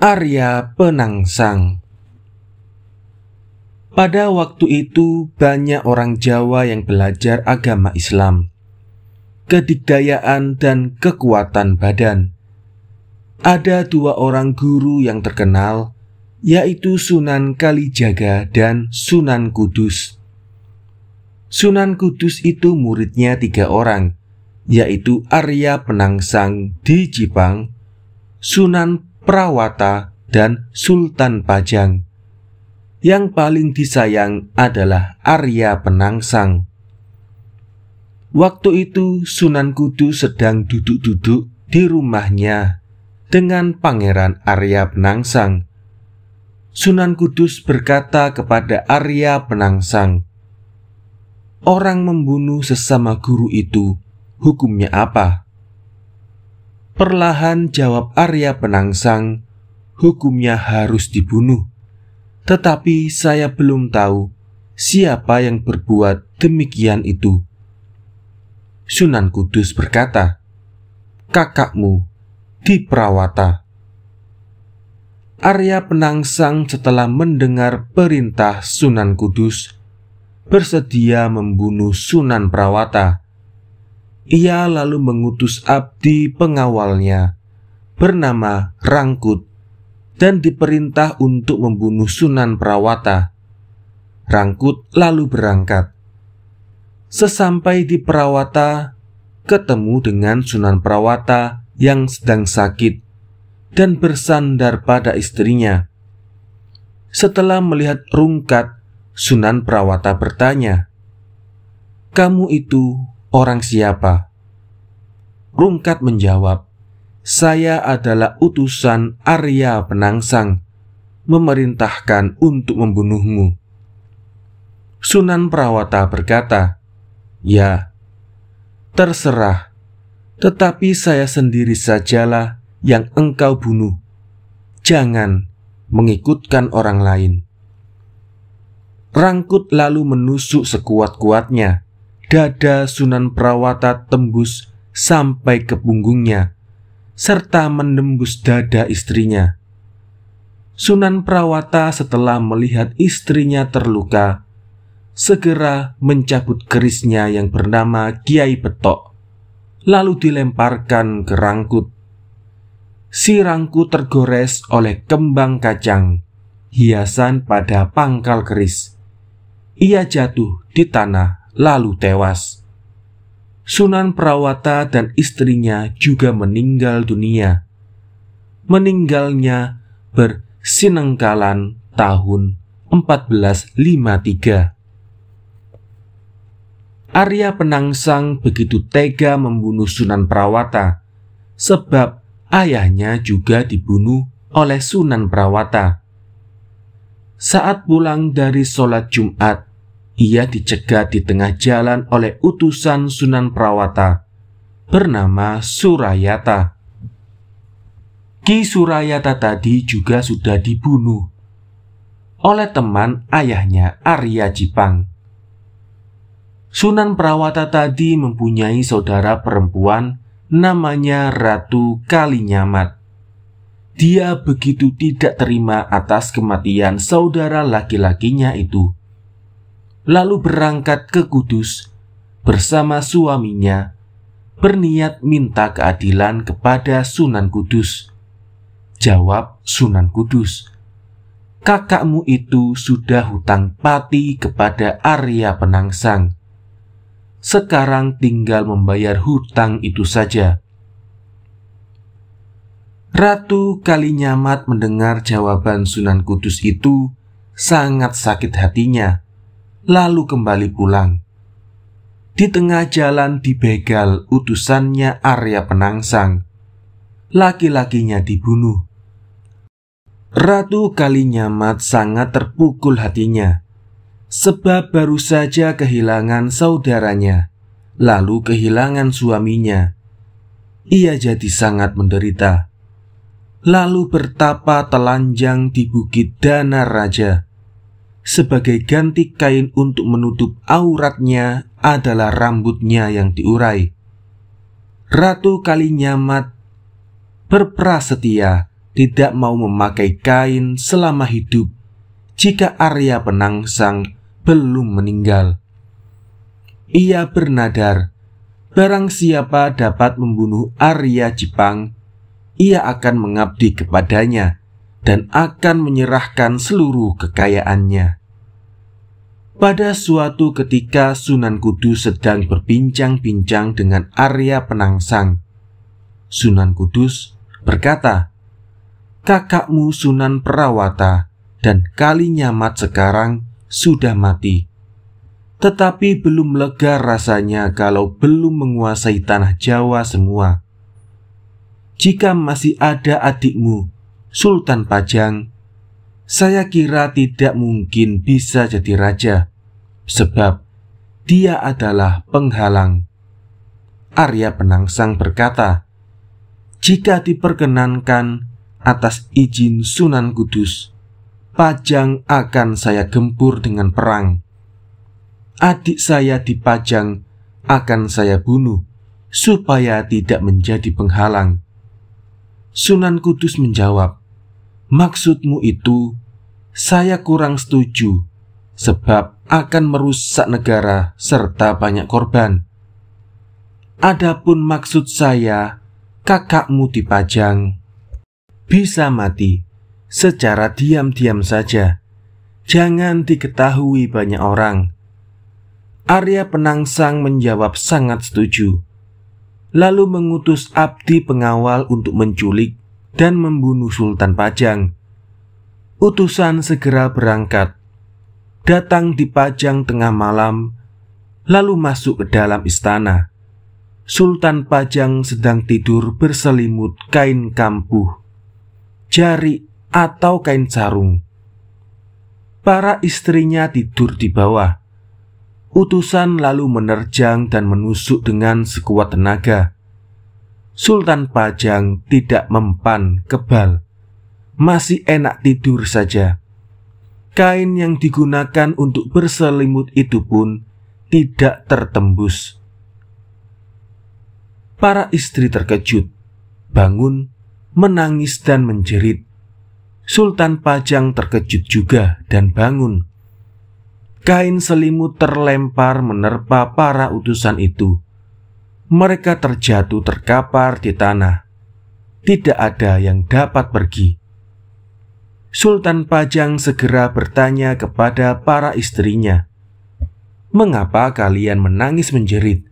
Arya Penangsang. Pada waktu itu, banyak orang Jawa yang belajar agama Islam, kedikdayaan, dan kekuatan badan. Ada dua orang guru yang terkenal, yaitu Sunan Kalijaga dan Sunan Kudus. Sunan Kudus itu muridnya tiga orang, yaitu Arya Penangsang di Jipang, Sunan Prawata, dan Sultan Pajang. Yang paling disayang adalah Arya Penangsang. Waktu itu Sunan Kudus sedang duduk-duduk di rumahnya dengan Pangeran Arya Penangsang. Sunan Kudus berkata kepada Arya Penangsang, "Orang membunuh sesama guru itu, hukumnya apa?" Perlahan jawab Arya Penangsang, hukumnya harus dibunuh. Tetapi saya belum tahu siapa yang berbuat demikian itu. Sunan Kudus berkata, Kakakmu di Prawata. Arya Penangsang setelah mendengar perintah Sunan Kudus bersedia membunuh Sunan Prawata ia lalu mengutus abdi pengawalnya bernama Rangkut dan diperintah untuk membunuh Sunan Prawata. Rangkut lalu berangkat. Sesampai di Prawata, ketemu dengan Sunan Prawata yang sedang sakit dan bersandar pada istrinya. Setelah melihat rungkat, Sunan Prawata bertanya, "Kamu itu Orang siapa? Rungkat menjawab, Saya adalah utusan Arya Penangsang, memerintahkan untuk membunuhmu. Sunan Prawata berkata, Ya, terserah, tetapi saya sendiri sajalah yang engkau bunuh. Jangan mengikutkan orang lain. Rangkut lalu menusuk sekuat-kuatnya dada Sunan Prawata tembus sampai ke punggungnya, serta menembus dada istrinya. Sunan Prawata setelah melihat istrinya terluka, segera mencabut kerisnya yang bernama Kiai Betok, lalu dilemparkan ke rangkut. Si rangkut tergores oleh kembang kacang, hiasan pada pangkal keris. Ia jatuh di tanah lalu tewas. Sunan Prawata dan istrinya juga meninggal dunia. Meninggalnya bersinengkalan tahun 1453. Arya Penangsang begitu tega membunuh Sunan Prawata, sebab ayahnya juga dibunuh oleh Sunan Prawata. Saat pulang dari sholat Jumat, ia dicegat di tengah jalan oleh utusan Sunan Prawata bernama Surayata. Ki Surayata tadi juga sudah dibunuh oleh teman ayahnya Arya Jipang. Sunan Prawata tadi mempunyai saudara perempuan namanya Ratu Kalinyamat. Dia begitu tidak terima atas kematian saudara laki-lakinya itu lalu berangkat ke Kudus bersama suaminya, berniat minta keadilan kepada Sunan Kudus. Jawab Sunan Kudus, "Kakakmu itu sudah hutang pati kepada Arya Penangsang. Sekarang tinggal membayar hutang itu saja." Ratu Kalinyamat mendengar jawaban Sunan Kudus itu sangat sakit hatinya lalu kembali pulang. Di tengah jalan dibegal utusannya Arya Penangsang. Laki-lakinya dibunuh. Ratu Kalinyamat sangat terpukul hatinya, sebab baru saja kehilangan saudaranya, lalu kehilangan suaminya. Ia jadi sangat menderita. Lalu bertapa telanjang di Bukit Dana Raja sebagai ganti kain untuk menutup auratnya adalah rambutnya yang diurai. Ratu Kalinyamat berprasetia tidak mau memakai kain selama hidup jika Arya Penangsang belum meninggal. Ia bernadar, barang siapa dapat membunuh Arya Jepang, ia akan mengabdi kepadanya dan akan menyerahkan seluruh kekayaannya. Pada suatu ketika Sunan Kudus sedang berbincang-bincang dengan Arya Penangsang. Sunan Kudus berkata, "Kakakmu Sunan Perawata dan Kali Nyamat sekarang sudah mati. Tetapi belum lega rasanya kalau belum menguasai tanah Jawa semua. Jika masih ada adikmu, Sultan Pajang, saya kira tidak mungkin bisa jadi raja, sebab dia adalah penghalang. Arya Penangsang berkata, "Jika diperkenankan atas izin Sunan Kudus, Pajang akan saya gempur dengan perang. Adik saya di Pajang akan saya bunuh supaya tidak menjadi penghalang." Sunan Kudus menjawab, "Maksudmu itu saya kurang setuju sebab akan merusak negara serta banyak korban. Adapun maksud saya, kakakmu dipajang bisa mati secara diam-diam saja. Jangan diketahui banyak orang. Arya Penangsang menjawab sangat setuju. Lalu mengutus abdi pengawal untuk menculik dan membunuh Sultan Pajang utusan segera berangkat, datang di pajang tengah malam, lalu masuk ke dalam istana. Sultan Pajang sedang tidur berselimut kain kampuh, jari atau kain sarung. Para istrinya tidur di bawah. Utusan lalu menerjang dan menusuk dengan sekuat tenaga. Sultan Pajang tidak mempan kebal masih enak tidur saja. Kain yang digunakan untuk berselimut itu pun tidak tertembus. Para istri terkejut, bangun, menangis dan menjerit. Sultan Pajang terkejut juga dan bangun. Kain selimut terlempar menerpa para utusan itu. Mereka terjatuh terkapar di tanah. Tidak ada yang dapat pergi. Sultan Pajang segera bertanya kepada para istrinya, "Mengapa kalian menangis menjerit?"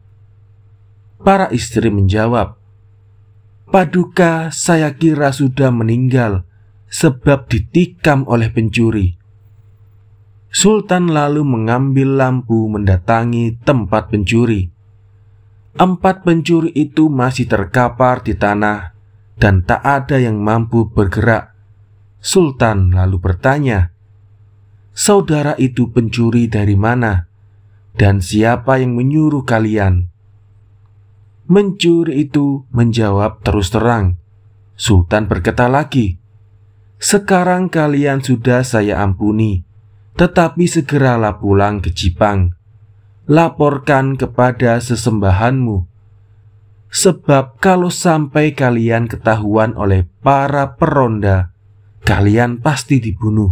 Para istri menjawab, "Paduka, saya kira sudah meninggal sebab ditikam oleh pencuri." Sultan lalu mengambil lampu mendatangi tempat pencuri. Empat pencuri itu masih terkapar di tanah dan tak ada yang mampu bergerak Sultan lalu bertanya, "Saudara itu pencuri dari mana, dan siapa yang menyuruh kalian?" Mencuri itu menjawab terus terang. Sultan berkata lagi, "Sekarang kalian sudah saya ampuni, tetapi segeralah pulang ke Jipang. Laporkan kepada sesembahanmu, sebab kalau sampai kalian ketahuan oleh para peronda." kalian pasti dibunuh.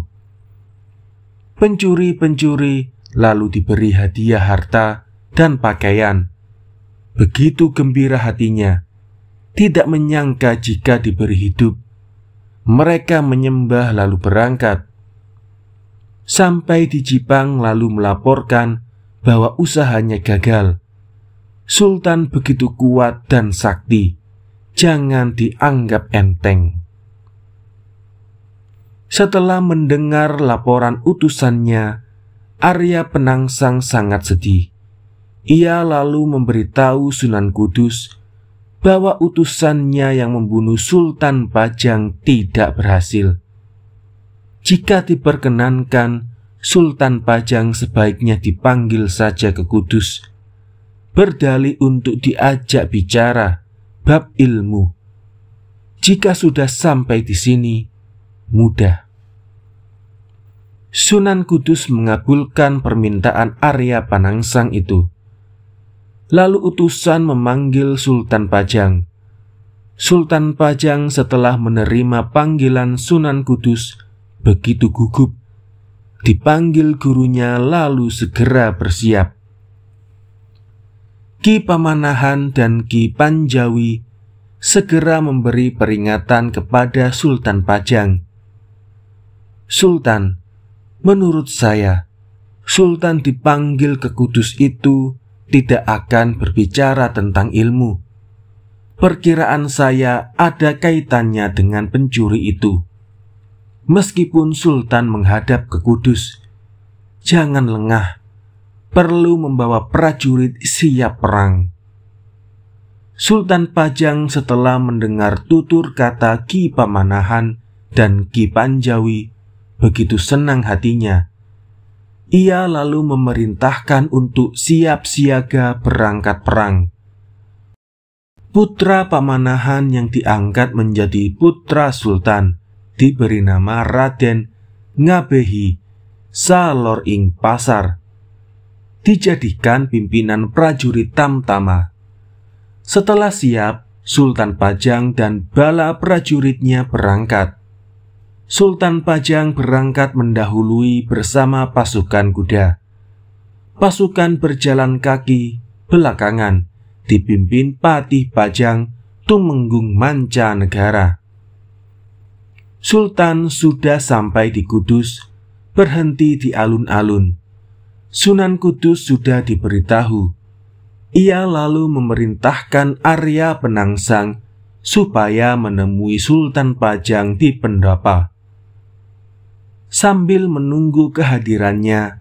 Pencuri-pencuri lalu diberi hadiah harta dan pakaian. Begitu gembira hatinya, tidak menyangka jika diberi hidup. Mereka menyembah lalu berangkat. Sampai di Jipang lalu melaporkan bahwa usahanya gagal. Sultan begitu kuat dan sakti, jangan dianggap enteng. Setelah mendengar laporan utusannya, Arya Penangsang sangat sedih. Ia lalu memberitahu Sunan Kudus bahwa utusannya yang membunuh Sultan Pajang tidak berhasil. Jika diperkenankan, Sultan Pajang sebaiknya dipanggil saja ke Kudus, berdali untuk diajak bicara bab ilmu. Jika sudah sampai di sini, mudah. Sunan Kudus mengabulkan permintaan Arya Panangsang itu. Lalu utusan memanggil Sultan Pajang. Sultan Pajang setelah menerima panggilan Sunan Kudus begitu gugup. Dipanggil gurunya lalu segera bersiap. Ki Pamanahan dan Ki Panjawi segera memberi peringatan kepada Sultan Pajang Sultan, menurut saya, Sultan dipanggil ke Kudus itu tidak akan berbicara tentang ilmu. Perkiraan saya ada kaitannya dengan pencuri itu. Meskipun Sultan menghadap ke Kudus, jangan lengah, perlu membawa prajurit siap perang. Sultan Pajang setelah mendengar tutur kata Ki Pamanahan dan Ki Panjawi begitu senang hatinya. Ia lalu memerintahkan untuk siap siaga berangkat perang. Putra Pamanahan yang diangkat menjadi putra sultan diberi nama Raden Ngabehi Salor Ing Pasar. Dijadikan pimpinan prajurit Tamtama. Setelah siap, Sultan Pajang dan bala prajuritnya berangkat. Sultan Pajang berangkat mendahului bersama pasukan kuda. Pasukan berjalan kaki belakangan dipimpin Patih Pajang Tumenggung Manca Negara. Sultan sudah sampai di Kudus, berhenti di alun-alun. Sunan Kudus sudah diberitahu. Ia lalu memerintahkan Arya Penangsang supaya menemui Sultan Pajang di Pendapa. Sambil menunggu kehadirannya,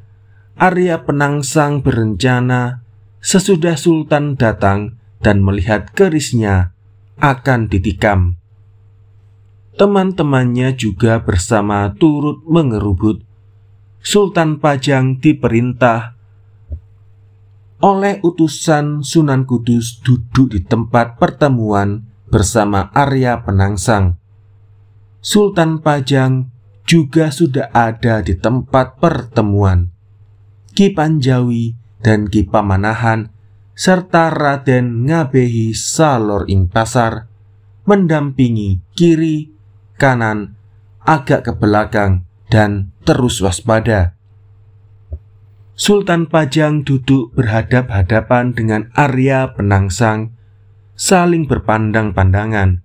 Arya Penangsang berencana sesudah Sultan datang dan melihat kerisnya akan ditikam. Teman-temannya juga bersama turut mengerubut. Sultan Pajang diperintah oleh utusan Sunan Kudus duduk di tempat pertemuan bersama Arya Penangsang. Sultan Pajang juga sudah ada di tempat pertemuan. Ki Panjawi dan Ki Pamanahan serta Raden Ngabehi Salor Ing Pasar mendampingi kiri, kanan, agak ke belakang dan terus waspada. Sultan Pajang duduk berhadap-hadapan dengan Arya Penangsang, saling berpandang-pandangan.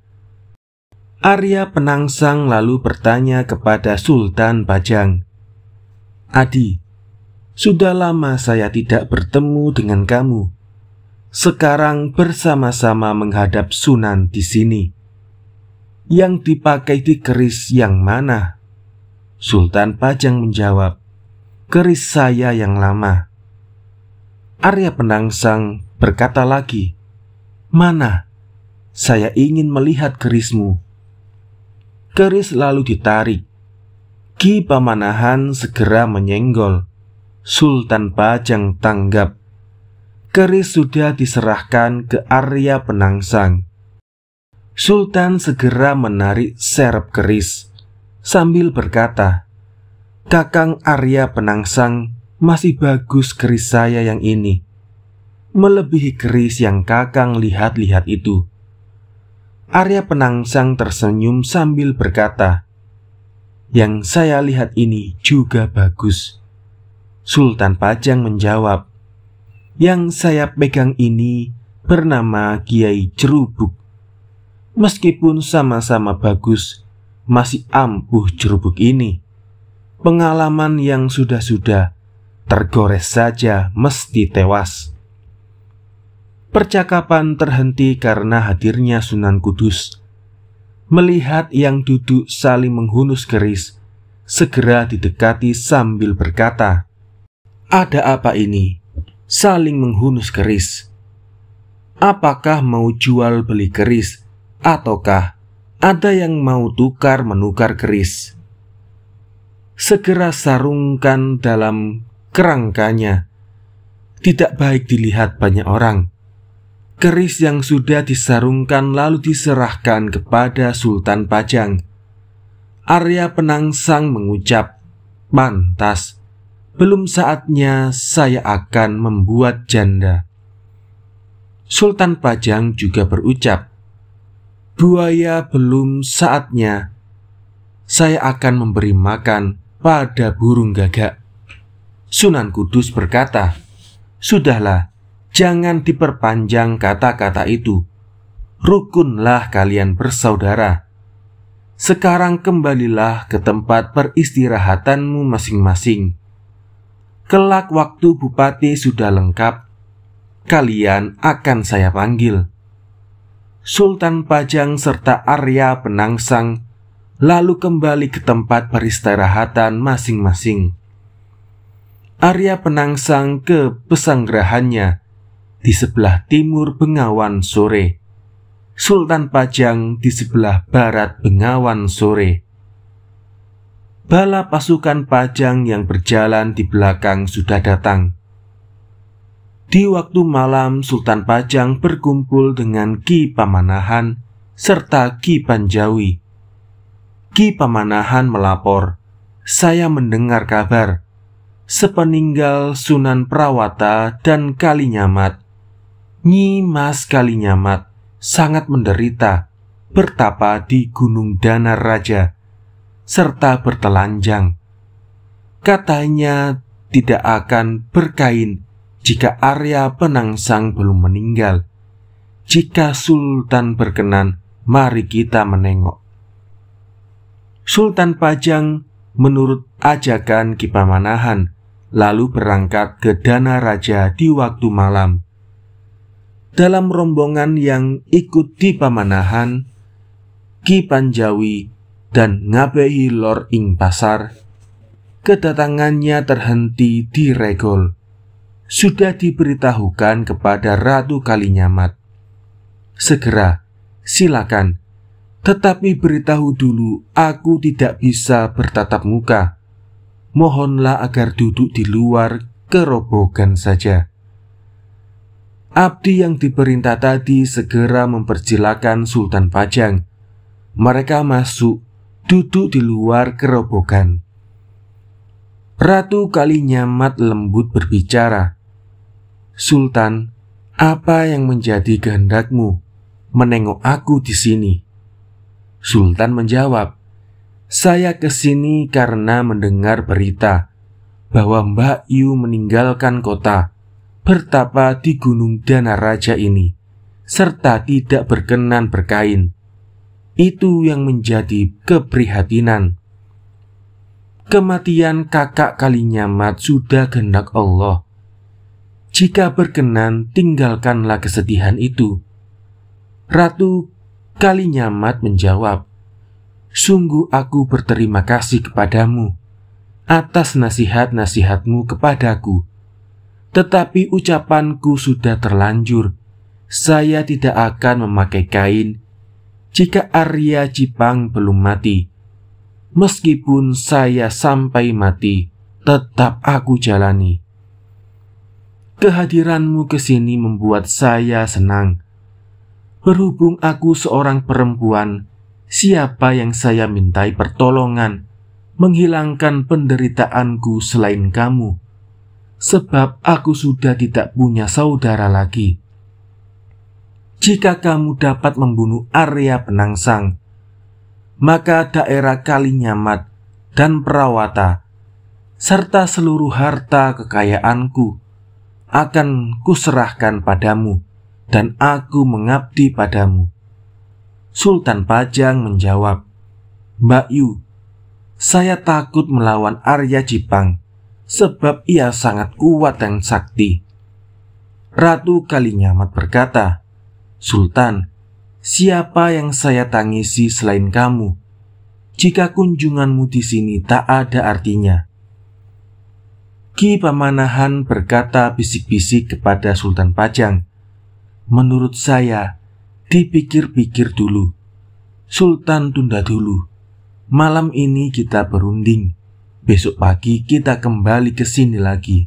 Arya Penangsang lalu bertanya kepada Sultan Bajang, "Adi, sudah lama saya tidak bertemu dengan kamu. Sekarang bersama-sama menghadap Sunan di sini. Yang dipakai di keris yang mana?" Sultan Bajang menjawab, "Keris saya yang lama." Arya Penangsang berkata lagi, "Mana? Saya ingin melihat kerismu." Keris lalu ditarik. Ki Pamanahan segera menyenggol. Sultan Bajang tanggap. Keris sudah diserahkan ke Arya Penangsang. Sultan segera menarik serep keris sambil berkata, "Kakang Arya Penangsang masih bagus keris saya yang ini, melebihi keris yang Kakang lihat-lihat itu." Arya Penangsang tersenyum sambil berkata, "Yang saya lihat ini juga bagus." Sultan Pajang menjawab, "Yang saya pegang ini bernama Kiai Cerubuk. Meskipun sama-sama bagus, masih ampuh Cerubuk ini. Pengalaman yang sudah-sudah tergores saja mesti tewas." Percakapan terhenti karena hadirnya Sunan Kudus. Melihat yang duduk saling menghunus keris, segera didekati sambil berkata, "Ada apa ini? Saling menghunus keris. Apakah mau jual beli keris, ataukah ada yang mau tukar menukar keris?" Segera sarungkan dalam kerangkanya. Tidak baik dilihat banyak orang keris yang sudah disarungkan lalu diserahkan kepada Sultan Pajang. Arya Penangsang mengucap, "Pantas, belum saatnya saya akan membuat janda." Sultan Pajang juga berucap, "Buaya belum saatnya saya akan memberi makan pada burung gagak." Sunan Kudus berkata, "Sudahlah, jangan diperpanjang kata-kata itu. Rukunlah kalian bersaudara. Sekarang kembalilah ke tempat peristirahatanmu masing-masing. Kelak waktu bupati sudah lengkap, kalian akan saya panggil. Sultan Pajang serta Arya Penangsang lalu kembali ke tempat peristirahatan masing-masing. Arya Penangsang ke pesanggrahannya di sebelah timur Bengawan sore, Sultan Pajang di sebelah barat Bengawan sore. Bala pasukan Pajang yang berjalan di belakang sudah datang. Di waktu malam Sultan Pajang berkumpul dengan Ki Pamanahan serta Ki Panjawi. Ki Pamanahan melapor, "Saya mendengar kabar sepeninggal Sunan Prawata dan Kalinyamat Nyimas Kalinyamat sangat menderita bertapa di Gunung Danar Raja serta bertelanjang. Katanya tidak akan berkain jika Arya Penangsang belum meninggal. Jika Sultan berkenan, mari kita menengok. Sultan Pajang menurut ajakan Kipamanahan lalu berangkat ke Dana Raja di waktu malam dalam rombongan yang ikut di pamanahan Ki Panjawi dan Ngabehi Lor Ing Pasar, kedatangannya terhenti di Regol. Sudah diberitahukan kepada Ratu Kalinyamat. Segera, silakan. Tetapi beritahu dulu, aku tidak bisa bertatap muka. Mohonlah agar duduk di luar kerobogan saja. Abdi yang diperintah tadi segera memperjilakan Sultan Pajang. Mereka masuk, duduk di luar kerobokan. Ratu kali nyamat lembut berbicara. Sultan, apa yang menjadi kehendakmu? Menengok aku di sini. Sultan menjawab, saya ke sini karena mendengar berita bahwa Mbak Yu meninggalkan kota bertapa di Gunung dana raja ini, serta tidak berkenan berkain. Itu yang menjadi keprihatinan. Kematian kakak Kalinyamat sudah kehendak Allah. Jika berkenan, tinggalkanlah kesedihan itu. Ratu Kalinyamat menjawab, Sungguh aku berterima kasih kepadamu atas nasihat-nasihatmu kepadaku tetapi ucapanku sudah terlanjur. Saya tidak akan memakai kain jika Arya Jipang belum mati. Meskipun saya sampai mati, tetap aku jalani. Kehadiranmu ke sini membuat saya senang. Berhubung aku seorang perempuan, siapa yang saya mintai pertolongan, menghilangkan penderitaanku selain kamu?' sebab aku sudah tidak punya saudara lagi. Jika kamu dapat membunuh Arya Penangsang, maka daerah Kalinyamat dan Perawata serta seluruh harta kekayaanku akan kuserahkan padamu dan aku mengabdi padamu. Sultan Pajang menjawab, Mbak Yu, saya takut melawan Arya Jipang sebab ia sangat kuat dan sakti. Ratu Kalinyamat berkata, Sultan, siapa yang saya tangisi selain kamu? Jika kunjunganmu di sini tak ada artinya. Ki Pamanahan berkata bisik-bisik kepada Sultan Pajang, Menurut saya, dipikir-pikir dulu. Sultan tunda dulu. Malam ini kita berunding Besok pagi kita kembali ke sini lagi.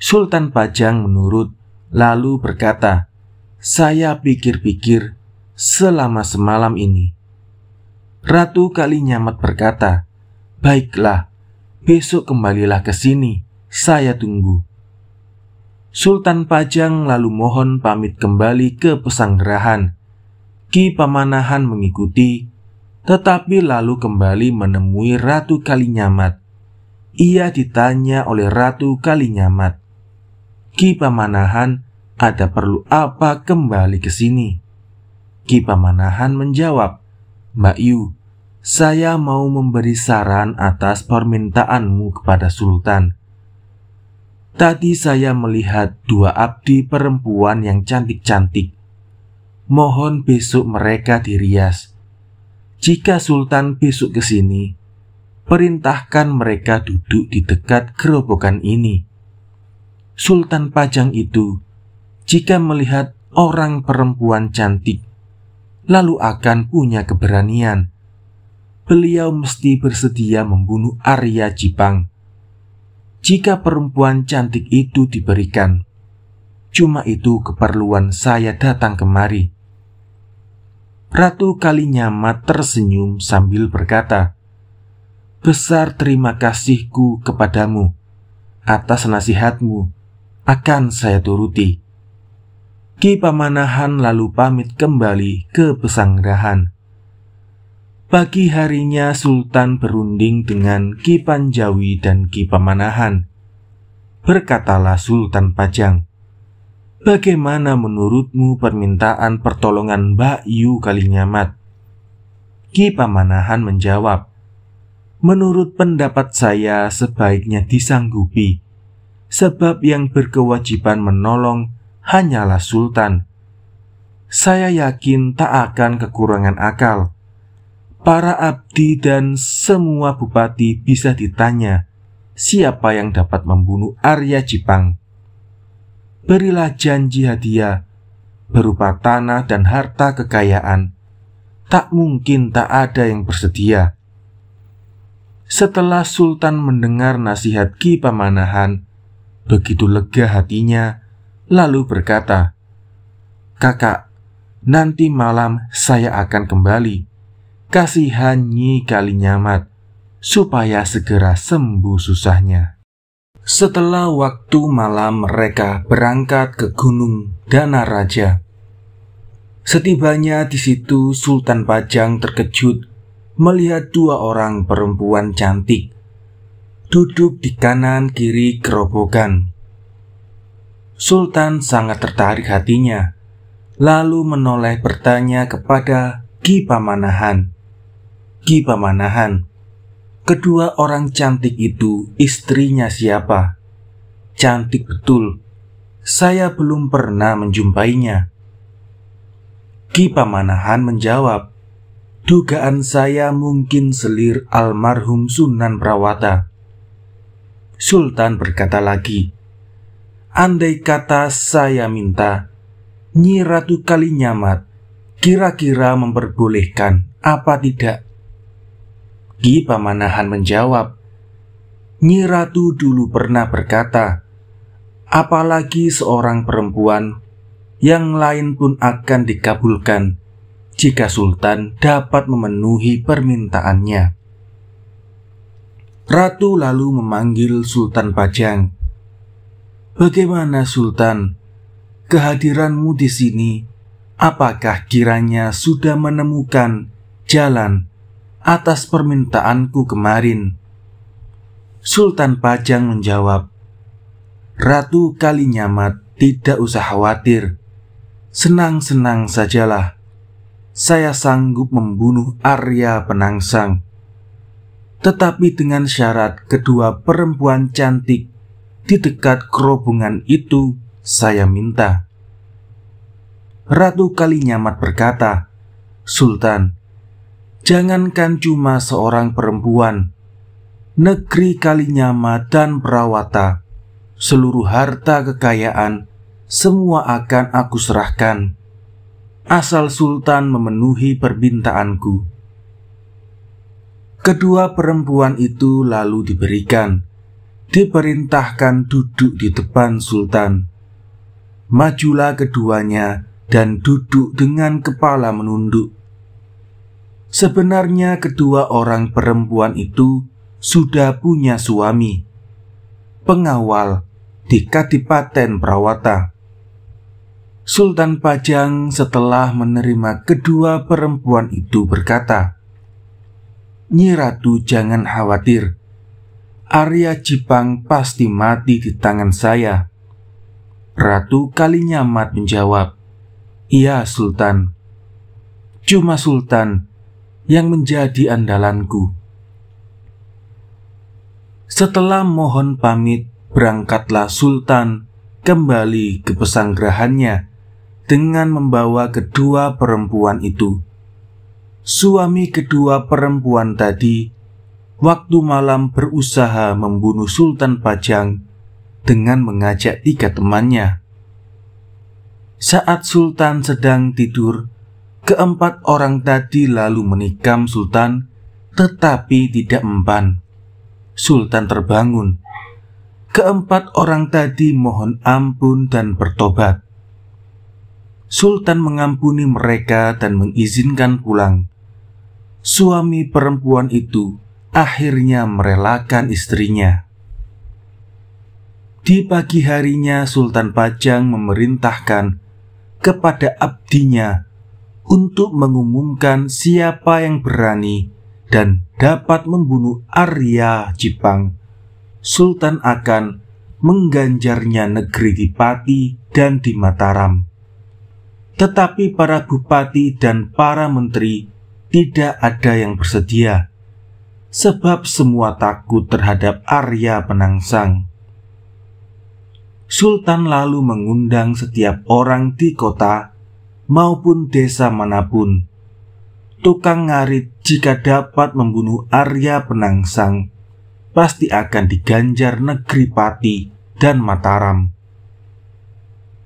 Sultan Pajang menurut lalu berkata, "Saya pikir-pikir selama semalam ini." Ratu Kalinyamat berkata, "Baiklah, besok kembalilah ke sini. Saya tunggu." Sultan Pajang lalu mohon pamit kembali ke pesanggerahan. Ki Pamanahan mengikuti tetapi lalu kembali menemui Ratu Kalinyamat. Ia ditanya oleh Ratu Kalinyamat, Ki Pamanahan, ada perlu apa kembali ke sini? Ki Pamanahan menjawab, Mbak Yu, saya mau memberi saran atas permintaanmu kepada Sultan. Tadi saya melihat dua abdi perempuan yang cantik-cantik. Mohon besok mereka dirias jika Sultan besok ke sini, perintahkan mereka duduk di dekat gerobokan ini. Sultan Pajang itu, jika melihat orang perempuan cantik, lalu akan punya keberanian. Beliau mesti bersedia membunuh Arya Jipang. Jika perempuan cantik itu diberikan, cuma itu keperluan saya datang kemari. Ratu Kalinyama tersenyum sambil berkata, Besar terima kasihku kepadamu. Atas nasihatmu, akan saya turuti. Ki Pamanahan lalu pamit kembali ke pesanggrahan. Pagi harinya Sultan berunding dengan Ki Panjawi dan Ki Pamanahan. Berkatalah Sultan Pajang, Bagaimana menurutmu permintaan pertolongan Mbak Yu Kalinyamat? Ki Pamanahan menjawab, Menurut pendapat saya sebaiknya disanggupi, sebab yang berkewajiban menolong hanyalah Sultan. Saya yakin tak akan kekurangan akal. Para abdi dan semua bupati bisa ditanya siapa yang dapat membunuh Arya Jipang berilah janji hadiah berupa tanah dan harta kekayaan. Tak mungkin tak ada yang bersedia. Setelah Sultan mendengar nasihat Ki Pamanahan, begitu lega hatinya, lalu berkata, "Kakak, nanti malam saya akan kembali. Kasihan Nyi Kalinyamat supaya segera sembuh susahnya." Setelah waktu malam mereka berangkat ke Gunung Dana Raja. Setibanya di situ Sultan Pajang terkejut melihat dua orang perempuan cantik duduk di kanan kiri gerobokan. Sultan sangat tertarik hatinya, lalu menoleh bertanya kepada Ki Pamanahan. Ki Pamanahan, Kedua orang cantik itu istrinya siapa? Cantik betul. Saya belum pernah menjumpainya. Ki Pamanahan menjawab, Dugaan saya mungkin selir almarhum Sunan Prawata. Sultan berkata lagi, Andai kata saya minta, Nyi Ratu Kalinyamat kira-kira memperbolehkan apa tidak Ki Pamanahan menjawab, Nyi Ratu dulu pernah berkata, apalagi seorang perempuan, yang lain pun akan dikabulkan jika Sultan dapat memenuhi permintaannya. Ratu lalu memanggil Sultan Pajang. Bagaimana Sultan? Kehadiranmu di sini, apakah kiranya sudah menemukan jalan atas permintaanku kemarin. Sultan Pajang menjawab, Ratu Kalinyamat tidak usah khawatir. Senang-senang sajalah. Saya sanggup membunuh Arya Penangsang. Tetapi dengan syarat kedua perempuan cantik di dekat kerobongan itu saya minta. Ratu Kalinyamat berkata, Sultan, jangankan cuma seorang perempuan, negeri Kalinyama dan Perawata, seluruh harta kekayaan, semua akan aku serahkan. Asal Sultan memenuhi permintaanku. Kedua perempuan itu lalu diberikan, diperintahkan duduk di depan Sultan. Majulah keduanya dan duduk dengan kepala menunduk Sebenarnya kedua orang perempuan itu sudah punya suami, pengawal di Kadipaten Prawata. Sultan Pajang setelah menerima kedua perempuan itu berkata, Nyi Ratu jangan khawatir, Arya Jipang pasti mati di tangan saya. Ratu Kalinyamat menjawab, Iya Sultan. Cuma Sultan, yang menjadi andalanku. Setelah mohon pamit, berangkatlah Sultan kembali ke pesanggrahannya dengan membawa kedua perempuan itu. Suami kedua perempuan tadi waktu malam berusaha membunuh Sultan Pajang dengan mengajak tiga temannya. Saat Sultan sedang tidur, Keempat orang tadi lalu menikam Sultan, tetapi tidak mempan. Sultan terbangun. Keempat orang tadi mohon ampun dan bertobat. Sultan mengampuni mereka dan mengizinkan pulang. Suami perempuan itu akhirnya merelakan istrinya. Di pagi harinya Sultan Pajang memerintahkan kepada abdinya untuk mengumumkan siapa yang berani dan dapat membunuh Arya Jepang, Sultan akan mengganjarnya negeri di Pati dan di Mataram. Tetapi para bupati dan para menteri tidak ada yang bersedia, sebab semua takut terhadap Arya Penangsang. Sultan lalu mengundang setiap orang di kota maupun desa manapun. Tukang ngarit jika dapat membunuh Arya Penangsang, pasti akan diganjar negeri Pati dan Mataram.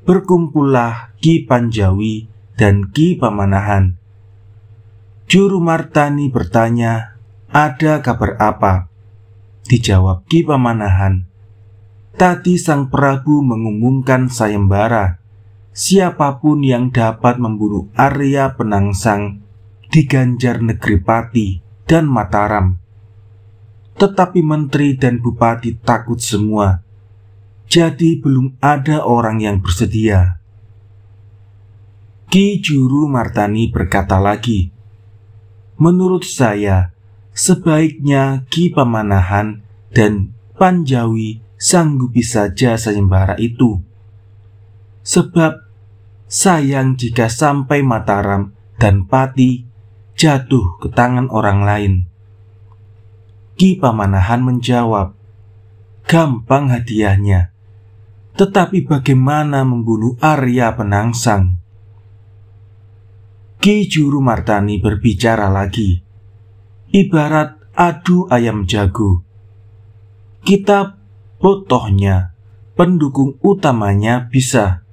Berkumpullah Ki Panjawi dan Ki Pamanahan. Juru Martani bertanya, ada kabar apa? Dijawab Ki Pamanahan, tadi Sang Prabu mengumumkan sayembara siapapun yang dapat membunuh Arya Penangsang di Ganjar negeri Pati dan Mataram. Tetapi menteri dan bupati takut semua, jadi belum ada orang yang bersedia. Ki Juru Martani berkata lagi, Menurut saya, sebaiknya Ki Pemanahan dan Panjawi sanggupi saja sayembara itu. Sebab sayang jika sampai Mataram dan Pati jatuh ke tangan orang lain. Ki Pamanahan menjawab, gampang hadiahnya. Tetapi bagaimana membunuh Arya Penangsang? Ki Juru Martani berbicara lagi. Ibarat adu ayam jago. Kita botohnya, pendukung utamanya bisa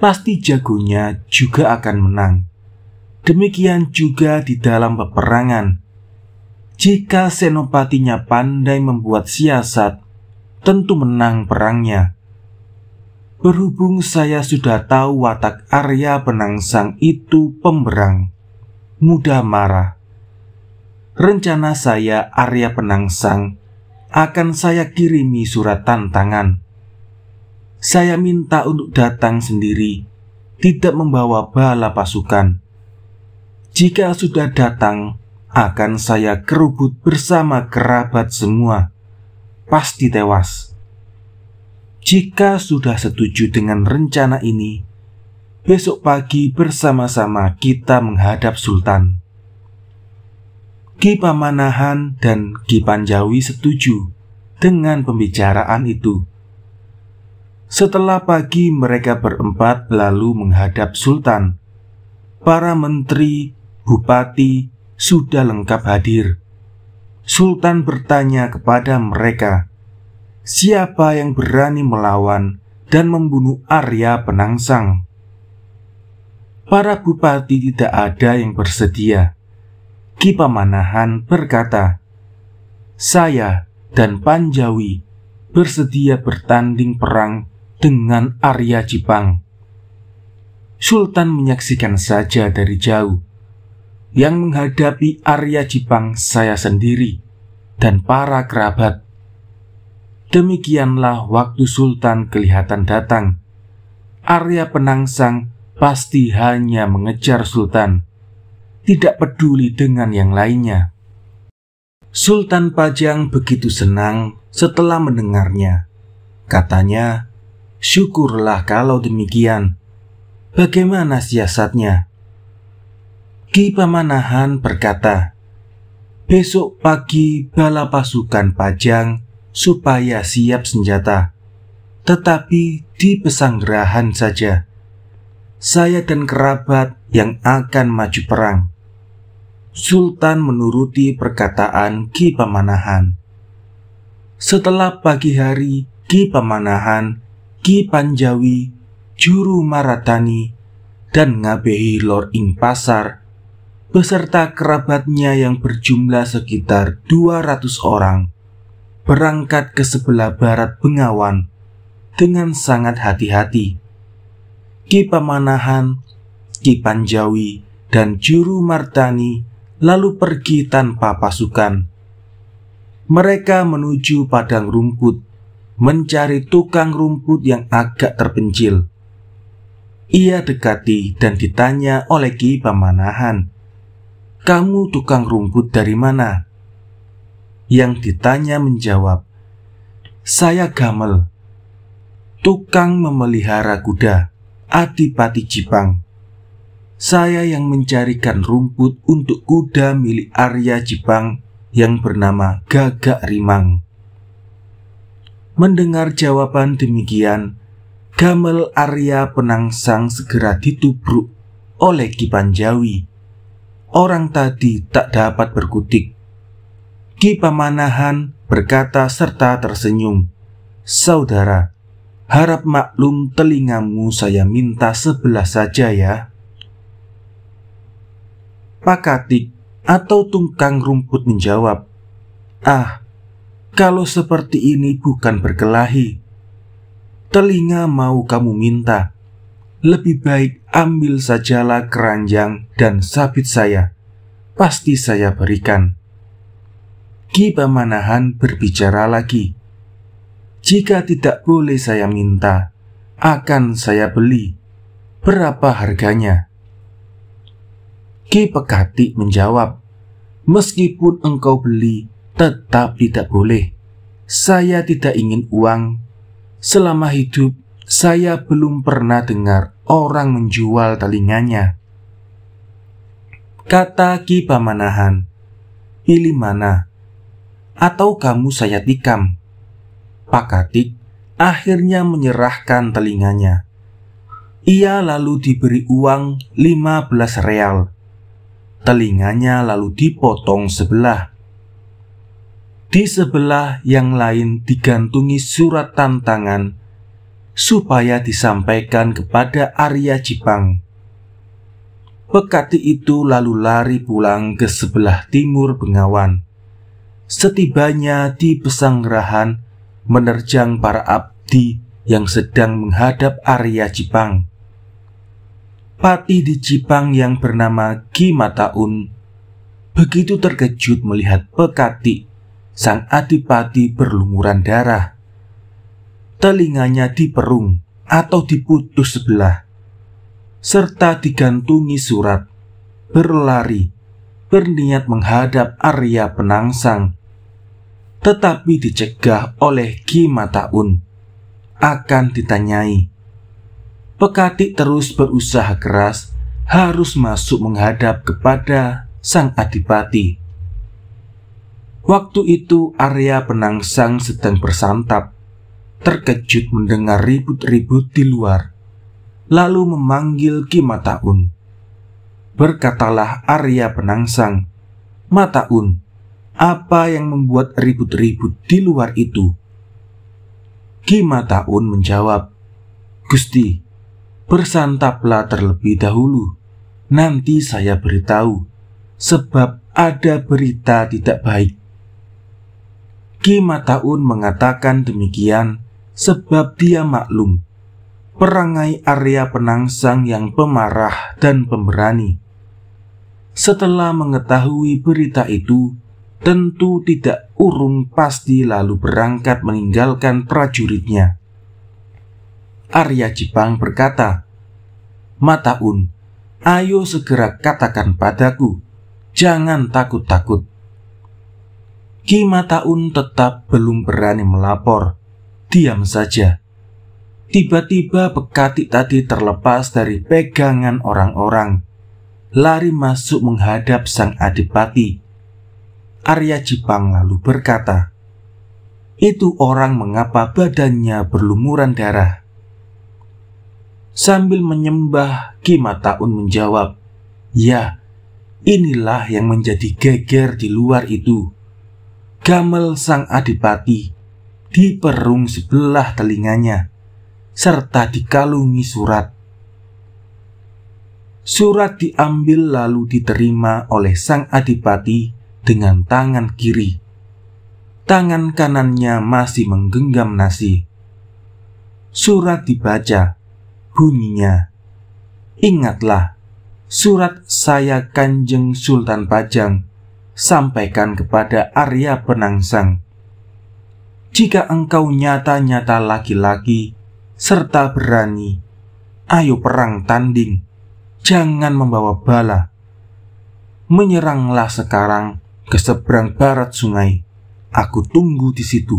pasti jagonya juga akan menang. Demikian juga di dalam peperangan. Jika senopatinya pandai membuat siasat, tentu menang perangnya. Berhubung saya sudah tahu watak Arya Penangsang itu pemberang, mudah marah. Rencana saya Arya Penangsang akan saya kirimi surat tantangan saya minta untuk datang sendiri, tidak membawa bala pasukan. Jika sudah datang, akan saya kerubut bersama kerabat semua. Pasti tewas. Jika sudah setuju dengan rencana ini, besok pagi bersama-sama kita menghadap Sultan. Kipamanahan dan Kipanjawi setuju dengan pembicaraan itu. Setelah pagi, mereka berempat lalu menghadap sultan. Para menteri, bupati sudah lengkap hadir. Sultan bertanya kepada mereka, "Siapa yang berani melawan dan membunuh Arya Penangsang?" Para bupati tidak ada yang bersedia. Kipamanahan berkata, "Saya dan Panjawi bersedia bertanding perang dengan Arya Jipang. Sultan menyaksikan saja dari jauh. Yang menghadapi Arya Jipang saya sendiri dan para kerabat. Demikianlah waktu Sultan kelihatan datang. Arya Penangsang pasti hanya mengejar Sultan, tidak peduli dengan yang lainnya. Sultan Pajang begitu senang setelah mendengarnya. Katanya, Syukurlah kalau demikian. Bagaimana siasatnya? Ki Pamanahan berkata, Besok pagi bala pasukan pajang supaya siap senjata, tetapi di pesanggerahan saja. Saya dan kerabat yang akan maju perang. Sultan menuruti perkataan Ki Pamanahan. Setelah pagi hari, Ki Pamanahan Ki Panjawi, Juru Maratani, dan Ngabehi Lor Ing Pasar, beserta kerabatnya yang berjumlah sekitar 200 orang, berangkat ke sebelah barat Bengawan dengan sangat hati-hati. Ki Pamanahan, Ki Panjawi, dan Juru Martani lalu pergi tanpa pasukan. Mereka menuju padang rumput mencari tukang rumput yang agak terpencil. Ia dekati dan ditanya oleh Ki Pamanahan, "Kamu tukang rumput dari mana?" Yang ditanya menjawab, "Saya Gamel, tukang memelihara kuda, Adipati Jipang. Saya yang mencarikan rumput untuk kuda milik Arya Jipang yang bernama Gagak Rimang." Mendengar jawaban demikian, Gamel Arya Penangsang segera ditubruk oleh Ki Panjawi. Orang tadi tak dapat berkutik. Ki Pamanahan berkata serta tersenyum, "Saudara, harap maklum telingamu saya minta sebelah saja ya." Pakatik atau tungkang rumput menjawab, "Ah, kalau seperti ini bukan berkelahi. Telinga mau kamu minta. Lebih baik ambil sajalah keranjang dan sabit saya. Pasti saya berikan. Ki Pamanahan berbicara lagi. Jika tidak boleh saya minta, akan saya beli. Berapa harganya? Ki Pekati menjawab, Meskipun engkau beli, tetap tidak boleh. Saya tidak ingin uang. Selama hidup, saya belum pernah dengar orang menjual telinganya. Kata Ki Pamanahan, pilih mana? Atau kamu saya tikam? Pak Pakatik akhirnya menyerahkan telinganya. Ia lalu diberi uang 15 real. Telinganya lalu dipotong sebelah. Di sebelah yang lain digantungi surat tantangan supaya disampaikan kepada Arya Jipang. Pekati itu lalu lari pulang ke sebelah timur Bengawan. Setibanya di Pesanggerahan, menerjang para abdi yang sedang menghadap Arya Jipang. Pati di Jipang yang bernama Ki Mataun begitu terkejut melihat Pekati sang adipati berlumuran darah. Telinganya diperung atau diputus sebelah, serta digantungi surat, berlari, berniat menghadap Arya Penangsang, tetapi dicegah oleh Ki Mataun. Akan ditanyai. Pekatik terus berusaha keras harus masuk menghadap kepada sang adipati Waktu itu Arya Penangsang sedang bersantap, terkejut mendengar ribut-ribut di luar, lalu memanggil Ki Mataun. Berkatalah Arya Penangsang, Mataun, apa yang membuat ribut-ribut di luar itu? Ki Mataun menjawab, Gusti, bersantaplah terlebih dahulu. Nanti saya beritahu, sebab ada berita tidak baik Ki Mataun mengatakan demikian sebab dia maklum perangai Arya Penangsang yang pemarah dan pemberani. Setelah mengetahui berita itu, tentu tidak urung pasti lalu berangkat meninggalkan prajuritnya. Arya Jepang berkata, Mataun, ayo segera katakan padaku, jangan takut-takut. Ki Mataun tetap belum berani melapor. Diam saja. Tiba-tiba Pekati tadi terlepas dari pegangan orang-orang. Lari masuk menghadap sang adipati. Arya Jipang lalu berkata, Itu orang mengapa badannya berlumuran darah? Sambil menyembah, Ki Mataun menjawab, Ya, inilah yang menjadi geger di luar itu Gamel sang adipati diperung sebelah telinganya serta dikalungi surat. Surat diambil lalu diterima oleh sang adipati dengan tangan kiri. Tangan kanannya masih menggenggam nasi. Surat dibaca, bunyinya. Ingatlah, surat saya Kanjeng Sultan Pajang sampaikan kepada Arya Penangsang. Jika engkau nyata-nyata laki-laki serta berani, ayo perang tanding, jangan membawa bala. Menyeranglah sekarang ke seberang barat sungai. Aku tunggu di situ.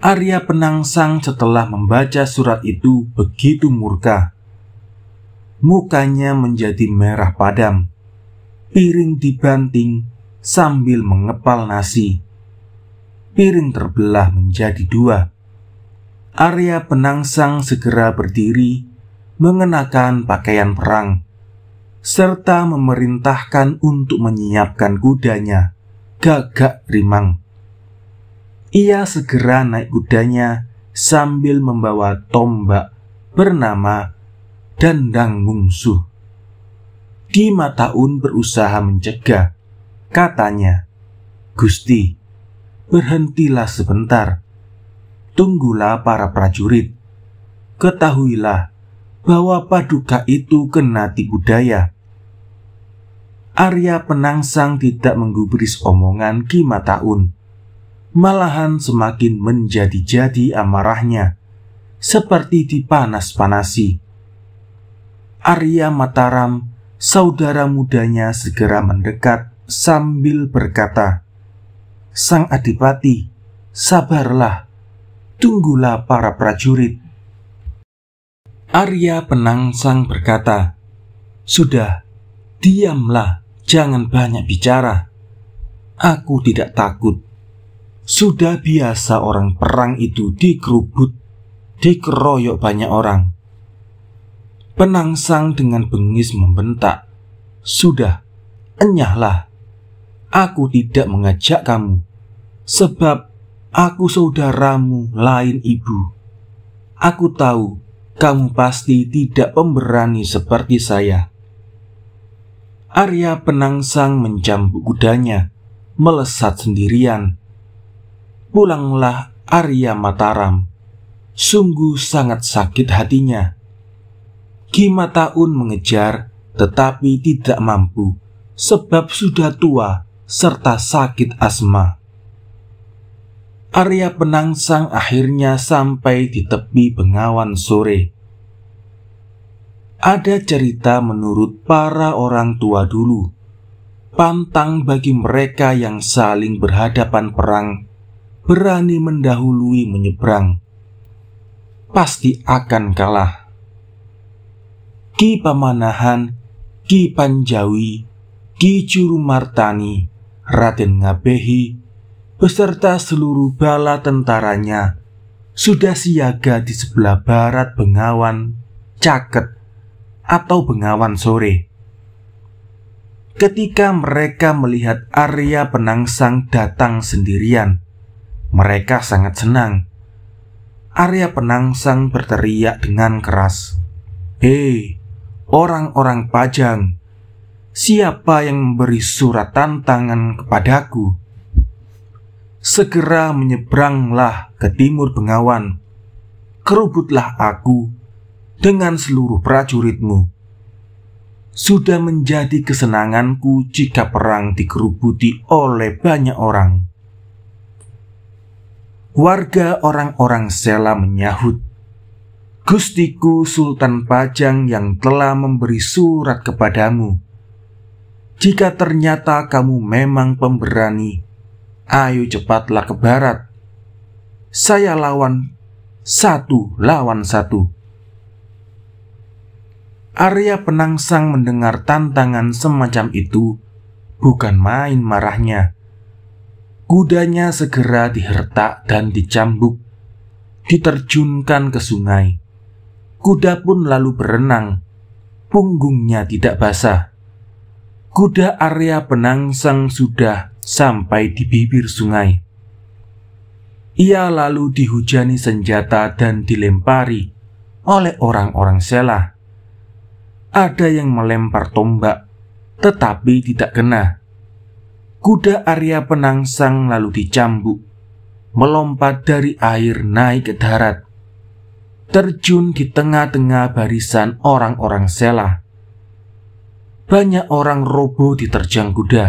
Arya Penangsang setelah membaca surat itu begitu murka. Mukanya menjadi merah padam piring dibanting sambil mengepal nasi. Piring terbelah menjadi dua. Arya Penangsang segera berdiri, mengenakan pakaian perang, serta memerintahkan untuk menyiapkan kudanya, Gagak Rimang. Ia segera naik kudanya sambil membawa tombak bernama Dandang Mungsuh. Kima Mataun berusaha mencegah. Katanya, Gusti, berhentilah sebentar. Tunggulah para prajurit. Ketahuilah bahwa paduka itu kena tipu daya. Arya Penangsang tidak menggubris omongan Ki Mataun. Malahan semakin menjadi-jadi amarahnya, seperti dipanas-panasi. Arya Mataram saudara mudanya segera mendekat sambil berkata, "Sang Adipati, sabarlah, tunggulah para prajurit." Arya Penangsang berkata, "Sudah, diamlah, jangan banyak bicara. Aku tidak takut. Sudah biasa orang perang itu dikerubut, dikeroyok banyak orang. Penangsang dengan bengis membentak, "Sudah, enyahlah. Aku tidak mengajak kamu, sebab aku saudaramu lain ibu. Aku tahu kamu pasti tidak pemberani seperti saya." Arya penangsang menjambuk kudanya, melesat sendirian. Pulanglah Arya Mataram. Sungguh sangat sakit hatinya Kima tahun mengejar tetapi tidak mampu sebab sudah tua serta sakit asma. Arya Penangsang akhirnya sampai di tepi bengawan sore. Ada cerita menurut para orang tua dulu. Pantang bagi mereka yang saling berhadapan perang, berani mendahului menyeberang. Pasti akan kalah. Ki Pamanahan, Ki Panjawi, Ki Curumartani, Raden Ngabehi, beserta seluruh bala tentaranya sudah siaga di sebelah barat Bengawan Caket atau Bengawan sore. Ketika mereka melihat Arya Penangsang datang sendirian, mereka sangat senang. Arya Penangsang berteriak dengan keras, "Hei, eh, orang-orang pajang, siapa yang memberi surat tantangan kepadaku? Segera menyeberanglah ke timur Bengawan, kerubutlah aku dengan seluruh prajuritmu. Sudah menjadi kesenanganku jika perang dikerubuti oleh banyak orang warga orang-orang Sela menyahut Gustiku Sultan Pajang yang telah memberi surat kepadamu. Jika ternyata kamu memang pemberani, ayo cepatlah ke barat. Saya lawan satu lawan satu. Arya Penangsang mendengar tantangan semacam itu bukan main marahnya. Kudanya segera dihertak dan dicambuk, diterjunkan ke sungai. Kuda pun lalu berenang. Punggungnya tidak basah. Kuda area penangsang sudah sampai di bibir sungai. Ia lalu dihujani senjata dan dilempari oleh orang-orang sela. Ada yang melempar tombak, tetapi tidak kena. Kuda Arya Penangsang lalu dicambuk, melompat dari air naik ke darat terjun di tengah-tengah barisan orang-orang Sela. Banyak orang roboh diterjang kuda.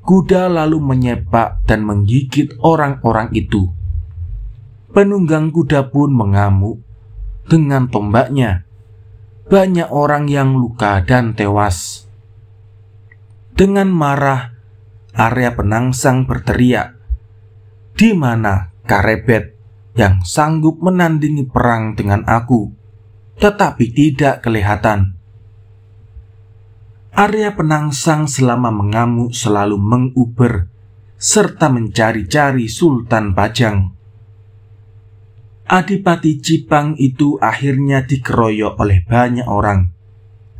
Kuda lalu menyepak dan menggigit orang-orang itu. Penunggang kuda pun mengamuk dengan tombaknya. Banyak orang yang luka dan tewas. Dengan marah, Arya Penangsang berteriak, "Di mana Karebet?" yang sanggup menandingi perang dengan aku, tetapi tidak kelihatan. Arya penangsang selama mengamuk selalu menguber serta mencari-cari Sultan Pajang. Adipati Cipang itu akhirnya dikeroyok oleh banyak orang.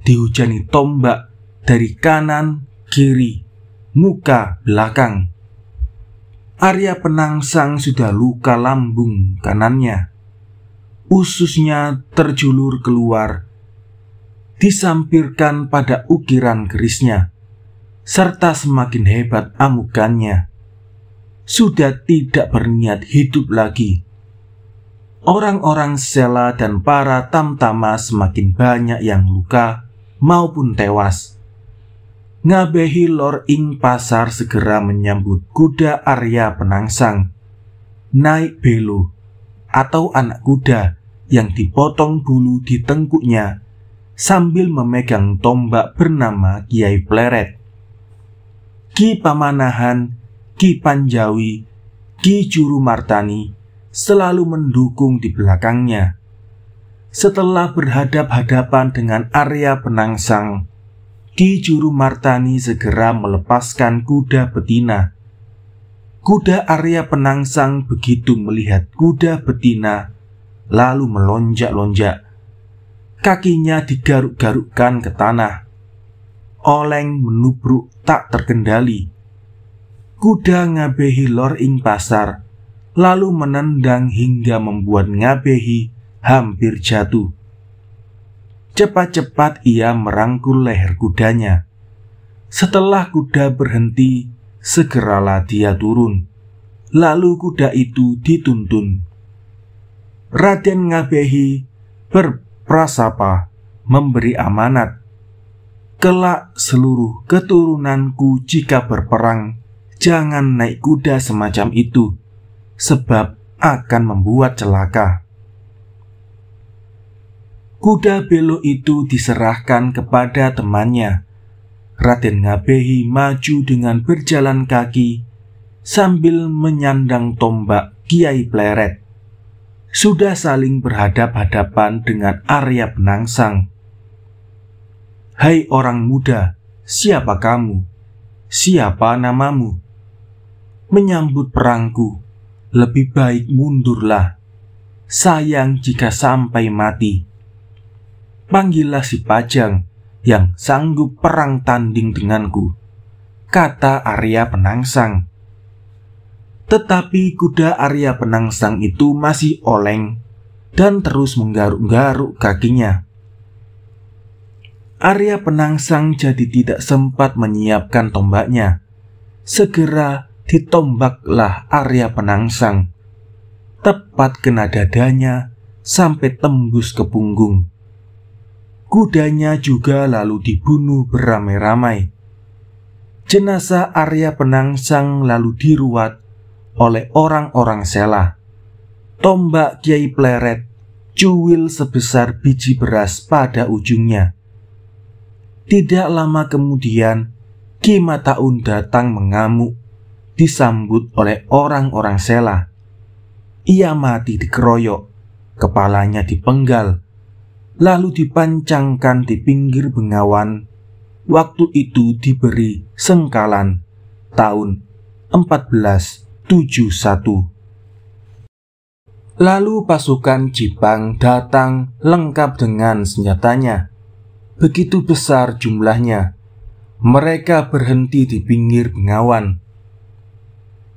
Dihujani tombak dari kanan, kiri, muka, belakang. Arya Penangsang sudah luka lambung kanannya. Ususnya terjulur keluar, disampirkan pada ukiran kerisnya, serta semakin hebat amukannya. Sudah tidak berniat hidup lagi. Orang-orang Sela dan para tamtama semakin banyak yang luka maupun tewas Ngabehi Lor Ing Pasar segera menyambut kuda Arya Penangsang, naik belo atau anak kuda yang dipotong bulu di tengkuknya sambil memegang tombak bernama Kiai Pleret. Ki Pamanahan, Ki Panjawi, Ki Juru Martani selalu mendukung di belakangnya. Setelah berhadap-hadapan dengan Arya Penangsang, di Juru Martani segera melepaskan kuda betina. Kuda Arya Penangsang begitu melihat kuda betina, lalu melonjak-lonjak. Kakinya digaruk-garukkan ke tanah. Oleng menubruk tak terkendali. Kuda Ngabehi Lor Ing Pasar lalu menendang hingga membuat Ngabehi hampir jatuh. Cepat-cepat ia merangkul leher kudanya. Setelah kuda berhenti, segeralah dia turun. Lalu kuda itu dituntun. Raden Ngabehi berprasapa memberi amanat. Kelak seluruh keturunanku jika berperang, jangan naik kuda semacam itu, sebab akan membuat celaka kuda belo itu diserahkan kepada temannya. Raden Ngabehi maju dengan berjalan kaki sambil menyandang tombak Kiai Pleret. Sudah saling berhadap-hadapan dengan Arya Penangsang. Hai orang muda, siapa kamu? Siapa namamu? Menyambut perangku, lebih baik mundurlah. Sayang jika sampai mati panggillah si Pajang yang sanggup perang tanding denganku, kata Arya Penangsang. Tetapi kuda Arya Penangsang itu masih oleng dan terus menggaruk-garuk kakinya. Arya Penangsang jadi tidak sempat menyiapkan tombaknya. Segera ditombaklah Arya Penangsang. Tepat kena dadanya sampai tembus ke punggung. Kudanya juga lalu dibunuh beramai-ramai. Jenazah Arya Penangsang lalu diruat oleh orang-orang Sela. Tombak Kiai Pleret cuil sebesar biji beras pada ujungnya. Tidak lama kemudian, Ki Mataun datang mengamuk, disambut oleh orang-orang Sela. Ia mati dikeroyok, kepalanya dipenggal, lalu dipancangkan di pinggir bengawan. Waktu itu diberi sengkalan tahun 1471. Lalu pasukan Jepang datang lengkap dengan senjatanya. Begitu besar jumlahnya, mereka berhenti di pinggir bengawan.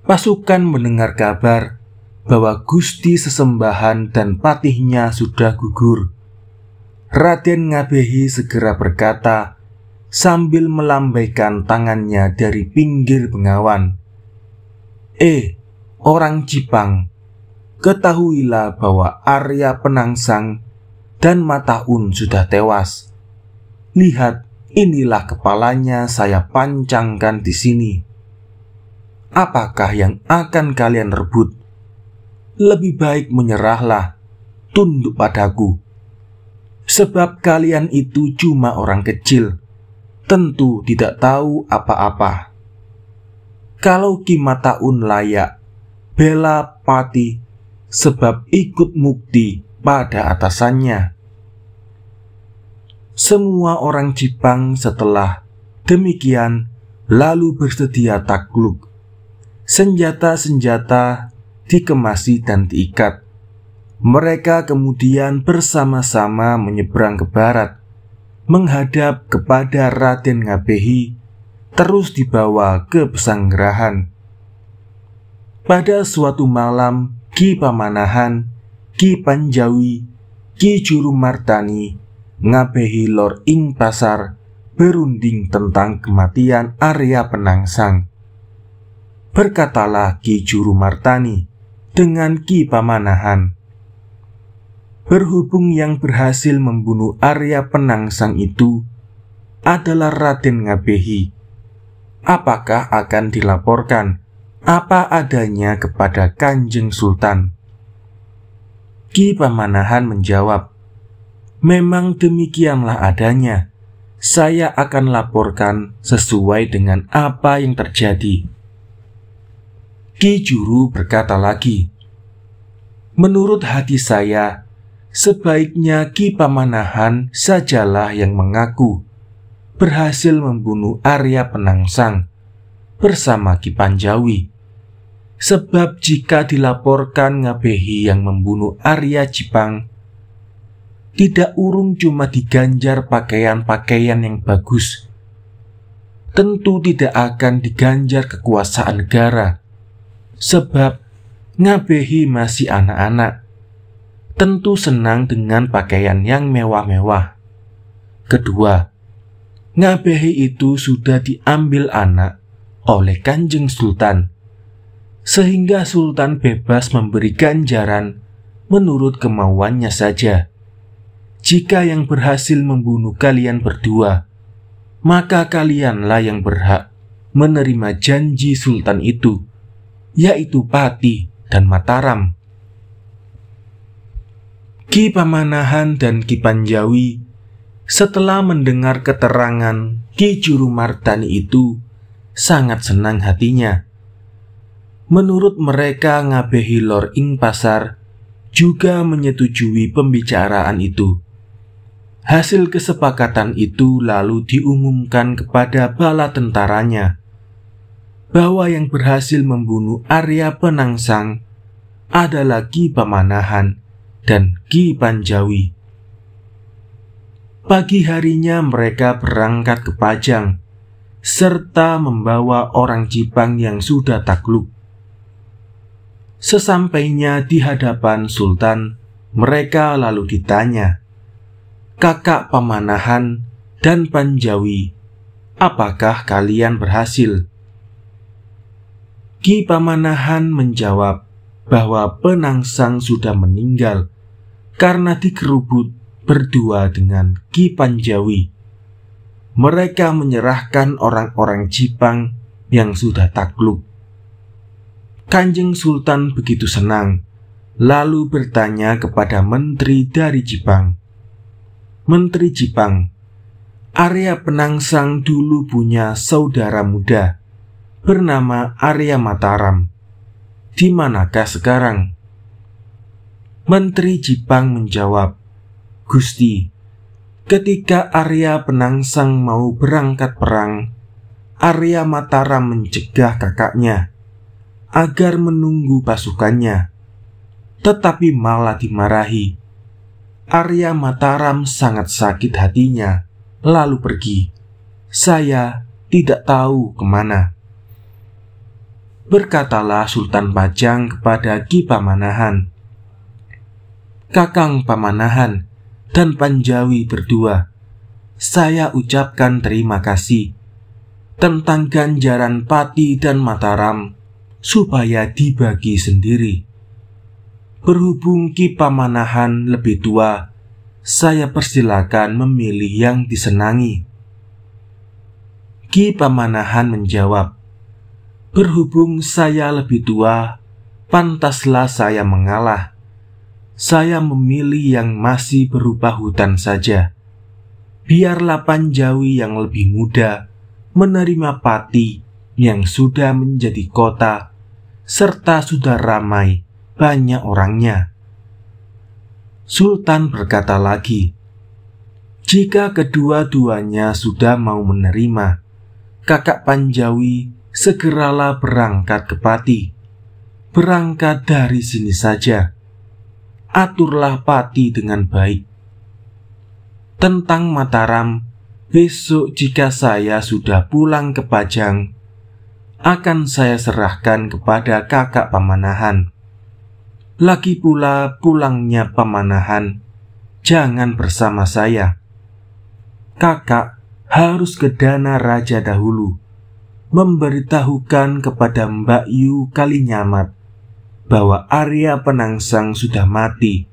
Pasukan mendengar kabar bahwa Gusti Sesembahan dan patihnya sudah gugur. Raden Ngabehi segera berkata sambil melambaikan tangannya dari pinggir bengawan. Eh, orang Jipang, ketahuilah bahwa Arya Penangsang dan Mataun sudah tewas. Lihat, inilah kepalanya saya pancangkan di sini. Apakah yang akan kalian rebut? Lebih baik menyerahlah, tunduk padaku sebab kalian itu cuma orang kecil, tentu tidak tahu apa-apa. Kalau Kimataun layak, bela pati sebab ikut mukti pada atasannya. Semua orang Jepang setelah demikian lalu bersedia takluk. Senjata-senjata dikemasi dan diikat. Mereka kemudian bersama-sama menyeberang ke barat, menghadap kepada Raden Ngabehi, terus dibawa ke Pesanggerahan. Pada suatu malam, Ki Pamanahan, Ki Panjawi, Ki Juru Martani, Ngabehi Lor Ing Pasar, berunding tentang kematian Arya Penangsang. Berkatalah Ki Juru Martani dengan Ki Pamanahan, berhubung yang berhasil membunuh Arya Penangsang itu adalah Raden Ngabehi. Apakah akan dilaporkan apa adanya kepada Kanjeng Sultan? Ki Pamanahan menjawab, "Memang demikianlah adanya. Saya akan laporkan sesuai dengan apa yang terjadi." Ki Juru berkata lagi, "Menurut hati saya, sebaiknya Ki Pamanahan sajalah yang mengaku berhasil membunuh Arya Penangsang bersama Ki Panjawi. Sebab jika dilaporkan Ngabehi yang membunuh Arya Jipang, tidak urung cuma diganjar pakaian-pakaian yang bagus, tentu tidak akan diganjar kekuasaan negara. Sebab Ngabehi masih anak-anak tentu senang dengan pakaian yang mewah-mewah. Kedua, Ngabehi itu sudah diambil anak oleh Kanjeng Sultan, sehingga Sultan bebas memberikan ganjaran menurut kemauannya saja. Jika yang berhasil membunuh kalian berdua, maka kalianlah yang berhak menerima janji Sultan itu, yaitu Pati dan Mataram. Ki Pamanahan dan Ki Panjawi setelah mendengar keterangan Ki Juru Martani itu sangat senang hatinya. Menurut mereka Ngabehi Lor Ing Pasar juga menyetujui pembicaraan itu. Hasil kesepakatan itu lalu diumumkan kepada bala tentaranya bahwa yang berhasil membunuh Arya Penangsang adalah Ki Pamanahan dan Ki Panjawi. Pagi harinya mereka berangkat ke Pajang, serta membawa orang Jipang yang sudah takluk. Sesampainya di hadapan Sultan, mereka lalu ditanya, kakak pamanahan dan Panjawi, apakah kalian berhasil? Ki Pamanahan menjawab bahwa Penangsang sudah meninggal karena dikerubut berdua dengan Ki Panjawi. Mereka menyerahkan orang-orang Jipang yang sudah takluk. Kanjeng Sultan begitu senang, lalu bertanya kepada menteri dari Jipang. Menteri Jipang, Arya Penangsang dulu punya saudara muda bernama Arya Mataram. Di manakah sekarang? Menteri Jepang menjawab, Gusti, ketika Arya Penangsang mau berangkat perang, Arya Mataram mencegah kakaknya agar menunggu pasukannya, tetapi malah dimarahi. Arya Mataram sangat sakit hatinya, lalu pergi. Saya tidak tahu kemana. Berkatalah Sultan Pajang kepada Ki Pamanahan, Kakang Pamanahan, dan Panjawi berdua, saya ucapkan terima kasih tentang ganjaran Pati dan Mataram supaya dibagi sendiri. Berhubung Ki Pamanahan lebih tua, saya persilakan memilih yang disenangi. Ki Pamanahan menjawab, "Berhubung saya lebih tua, pantaslah saya mengalah saya memilih yang masih berupa hutan saja. Biarlah Panjawi yang lebih muda menerima Pati yang sudah menjadi kota serta sudah ramai banyak orangnya. Sultan berkata lagi, "Jika kedua-duanya sudah mau menerima, kakak Panjawi segeralah berangkat ke Pati. Berangkat dari sini saja." aturlah pati dengan baik. Tentang Mataram, besok jika saya sudah pulang ke Pajang, akan saya serahkan kepada kakak pamanahan. Lagi pula pulangnya pamanahan, jangan bersama saya. Kakak harus ke Dana Raja dahulu, memberitahukan kepada Mbak Yu Kalinyamat bahwa Arya Penangsang sudah mati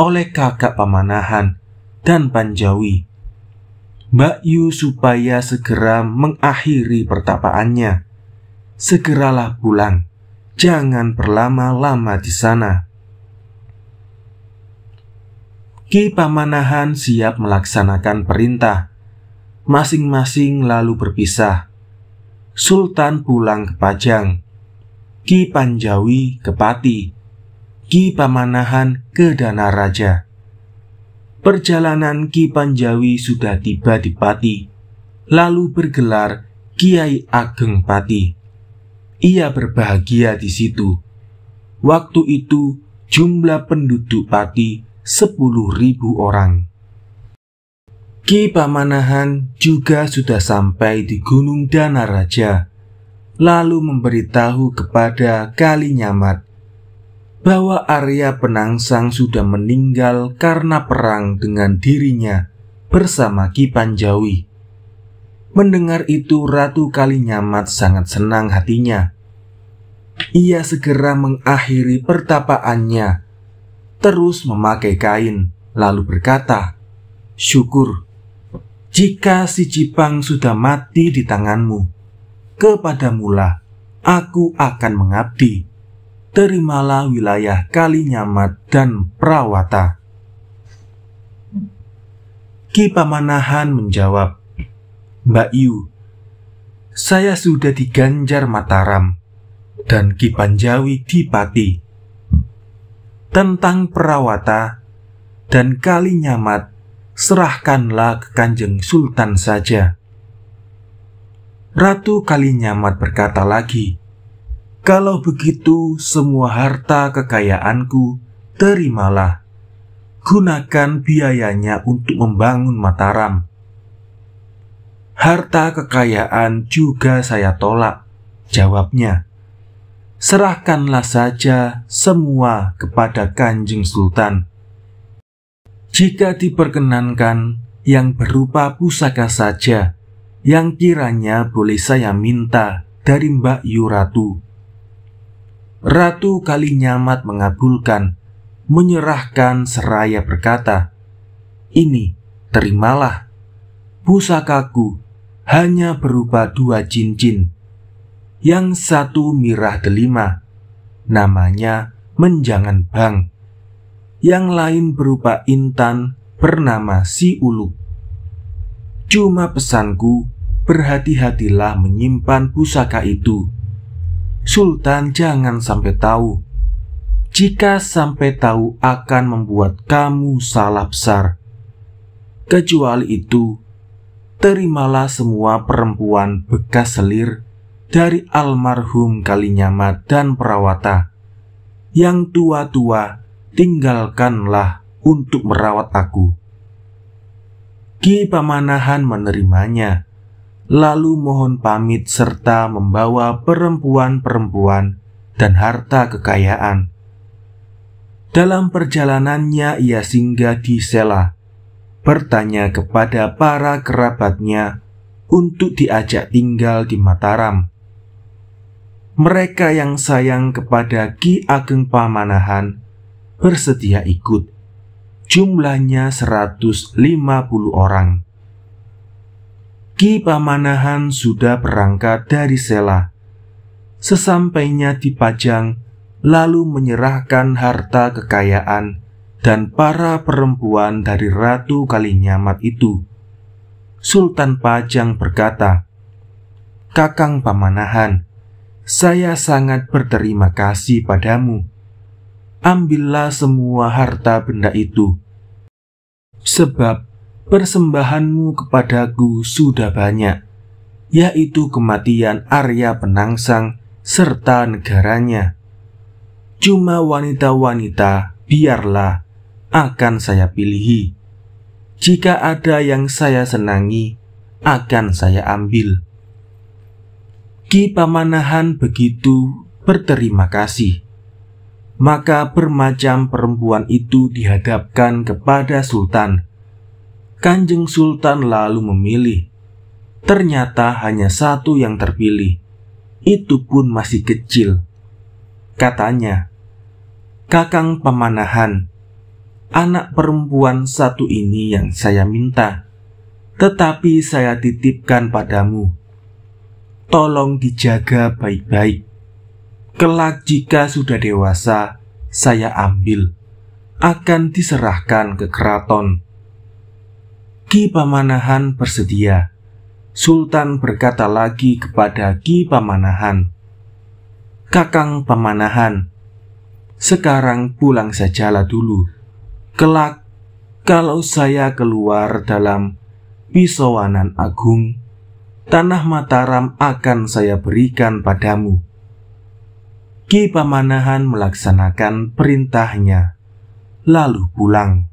oleh kakak pamanahan dan Panjawi. Mbak Yu supaya segera mengakhiri pertapaannya. Segeralah pulang, jangan berlama-lama di sana. Ki Pamanahan siap melaksanakan perintah. Masing-masing lalu berpisah. Sultan pulang ke Pajang Ki Panjawi ke Pati, Ki Pamanahan ke Danaraja. Perjalanan Ki Panjawi sudah tiba di Pati, lalu bergelar Kiai Ageng Pati. Ia berbahagia di situ. Waktu itu jumlah penduduk Pati 10.000 orang. Ki Pamanahan juga sudah sampai di Gunung Danaraja lalu memberitahu kepada Kalinyamat bahwa Arya Penangsang sudah meninggal karena perang dengan dirinya bersama Ki Panjawi. Mendengar itu Ratu Kalinyamat sangat senang hatinya. Ia segera mengakhiri pertapaannya, terus memakai kain, lalu berkata, Syukur, jika si Jipang sudah mati di tanganmu kepadamulah aku akan mengabdi. Terimalah wilayah Kalinyamat dan Prawata. Ki Pamanahan menjawab, Mbak Yu, saya sudah diganjar Mataram dan Ki Panjawi Dipati. Tentang Perawata dan Kalinyamat, serahkanlah ke Kanjeng Sultan saja. Ratu Kalinyamat berkata lagi, "Kalau begitu, semua harta kekayaanku terimalah. Gunakan biayanya untuk membangun Mataram." Harta kekayaan juga saya tolak, jawabnya. Serahkanlah saja semua kepada Kanjeng Sultan. Jika diperkenankan, yang berupa pusaka saja yang kiranya boleh saya minta dari Mbak Yu Ratu. Ratu kali nyamat mengabulkan, menyerahkan seraya berkata, Ini, terimalah, pusakaku hanya berupa dua cincin, yang satu mirah delima, namanya menjangan bang, yang lain berupa intan bernama si ulu. Cuma pesanku, berhati-hatilah menyimpan pusaka itu. Sultan jangan sampai tahu. Jika sampai tahu akan membuat kamu salah besar. Kecuali itu, terimalah semua perempuan bekas selir dari almarhum Kalinyama dan Perawata. Yang tua-tua tinggalkanlah untuk merawat aku. Ki Pamanahan menerimanya, lalu mohon pamit serta membawa perempuan-perempuan dan harta kekayaan. Dalam perjalanannya ia singgah di Sela, bertanya kepada para kerabatnya untuk diajak tinggal di Mataram. Mereka yang sayang kepada Ki Ageng Pamanahan bersedia ikut jumlahnya 150 orang. Ki Pamanahan sudah berangkat dari Sela. Sesampainya di Pajang, lalu menyerahkan harta kekayaan dan para perempuan dari Ratu Kalinyamat itu. Sultan Pajang berkata, Kakang Pamanahan, saya sangat berterima kasih padamu ambillah semua harta benda itu. Sebab persembahanmu kepadaku sudah banyak, yaitu kematian Arya Penangsang serta negaranya. Cuma wanita-wanita biarlah akan saya pilihi. Jika ada yang saya senangi, akan saya ambil. Ki Pamanahan begitu berterima kasih maka bermacam perempuan itu dihadapkan kepada sultan. Kanjeng Sultan lalu memilih. Ternyata hanya satu yang terpilih. Itu pun masih kecil. Katanya, "Kakang Pemanahan, anak perempuan satu ini yang saya minta, tetapi saya titipkan padamu. Tolong dijaga baik-baik." kelak jika sudah dewasa, saya ambil, akan diserahkan ke keraton. Ki Pamanahan bersedia. Sultan berkata lagi kepada Ki Pamanahan, "Kakang Pamanahan, sekarang pulang sajalah dulu. Kelak, kalau saya keluar dalam pisowanan agung, tanah Mataram akan saya berikan padamu." Ki Pamanahan melaksanakan perintahnya, lalu pulang.